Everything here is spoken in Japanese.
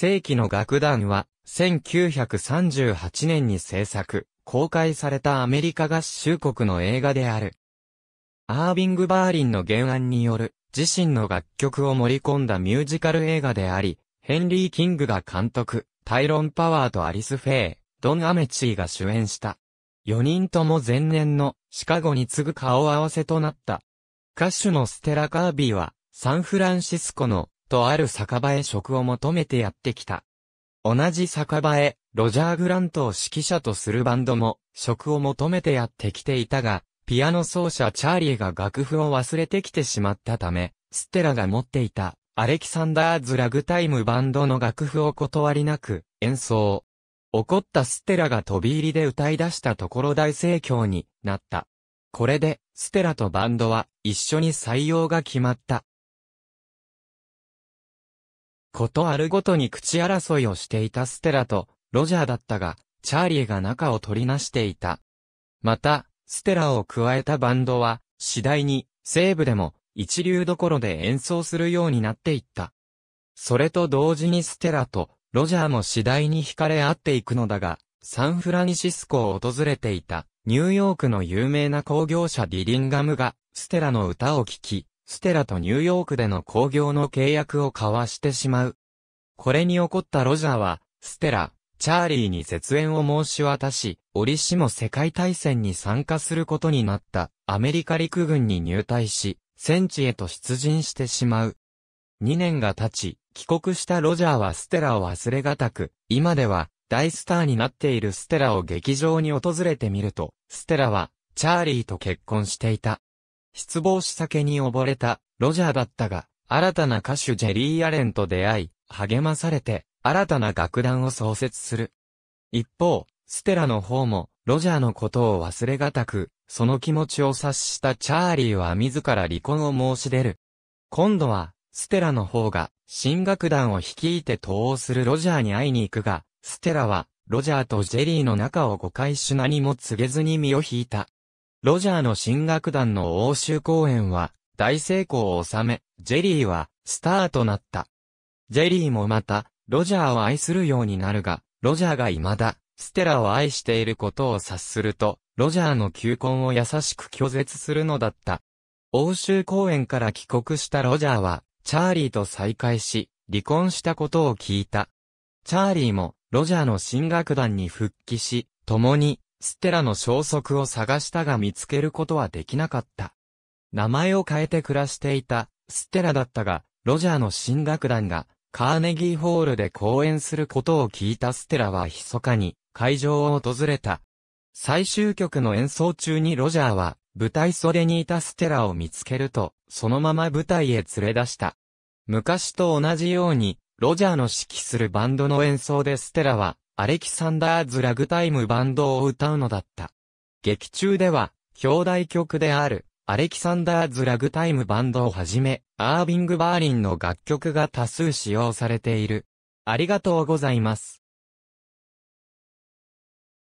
世紀の楽団は、1938年に制作、公開されたアメリカ合衆国の映画である。アービング・バーリンの原案による、自身の楽曲を盛り込んだミュージカル映画であり、ヘンリー・キングが監督、タイロン・パワーとアリス・フェイ、ドン・アメチーが主演した。4人とも前年のシカゴに次ぐ顔合わせとなった。歌手のステラ・カービーは、サンフランシスコのとある酒場へ職を求めてやってきた。同じ酒場へ、ロジャー・グラントを指揮者とするバンドも、職を求めてやってきていたが、ピアノ奏者チャーリーが楽譜を忘れてきてしまったため、ステラが持っていた、アレキサンダーズ・ラグタイムバンドの楽譜を断りなく、演奏。怒ったステラが飛び入りで歌い出したところ大盛況になった。これで、ステラとバンドは一緒に採用が決まった。ことあるごとに口争いをしていたステラとロジャーだったが、チャーリーが仲を取りなしていた。また、ステラを加えたバンドは、次第に、西部でも、一流どころで演奏するようになっていった。それと同時にステラと、ロジャーも次第に惹かれ合っていくのだが、サンフランシスコを訪れていた、ニューヨークの有名な工業者ディリンガムが、ステラの歌を聴き、ステラとニューヨークでの興行の契約を交わしてしまう。これに怒ったロジャーは、ステラ、チャーリーに絶縁を申し渡し、折しも世界大戦に参加することになったアメリカ陸軍に入隊し、戦地へと出陣してしまう。2年が経ち、帰国したロジャーはステラを忘れがたく、今では大スターになっているステラを劇場に訪れてみると、ステラはチャーリーと結婚していた。失望し酒に溺れた、ロジャーだったが、新たな歌手ジェリー・アレンと出会い、励まされて、新たな楽団を創設する。一方、ステラの方も、ロジャーのことを忘れがたく、その気持ちを察したチャーリーは自ら離婚を申し出る。今度は、ステラの方が、新楽団を率いて逃亡するロジャーに会いに行くが、ステラは、ロジャーとジェリーの仲を誤解し何も告げずに身を引いた。ロジャーの新楽団の欧州公演は大成功を収め、ジェリーはスターとなった。ジェリーもまた、ロジャーを愛するようになるが、ロジャーが未だ、ステラを愛していることを察すると、ロジャーの求婚を優しく拒絶するのだった。欧州公演から帰国したロジャーは、チャーリーと再会し、離婚したことを聞いた。チャーリーも、ロジャーの新楽団に復帰し、共に、ステラの消息を探したが見つけることはできなかった。名前を変えて暮らしていた、ステラだったが、ロジャーの新楽団が、カーネギーホールで公演することを聞いたステラは密かに会場を訪れた。最終曲の演奏中にロジャーは舞台袖にいたステラを見つけると、そのまま舞台へ連れ出した。昔と同じように、ロジャーの指揮するバンドの演奏でステラはアレキサンダーズラグタイムバンドを歌うのだった。劇中では、兄弟曲である、アレキサンダーズラグタイムバンドをはじめ、アービング・バーリンの楽曲が多数使用されている。ありがとうございます。